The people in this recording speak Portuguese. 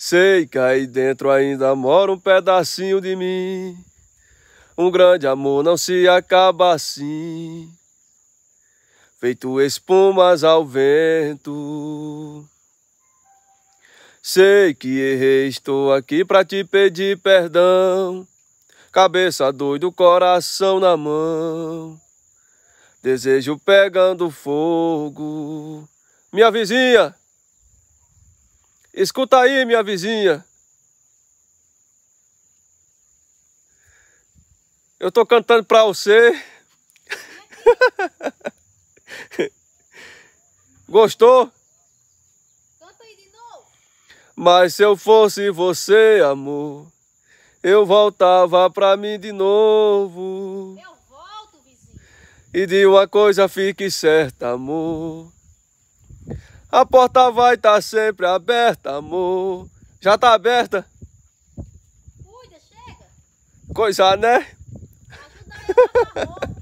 Sei que aí dentro ainda mora um pedacinho de mim. Um grande amor não se acaba assim, feito espumas ao vento. Sei que errei, estou aqui para te pedir perdão. Cabeça doido, coração na mão. Desejo pegando fogo. Minha vizinha, Escuta aí, minha vizinha. Eu tô cantando pra você. Gostou? Canta aí de novo. Mas se eu fosse você, amor, eu voltava pra mim de novo. Eu volto, vizinho. E de uma coisa fique certa, amor. A porta vai estar tá sempre aberta, amor. Já tá aberta? Cuida, chega. Coisa, né? Ajuda eu a lavar roupa.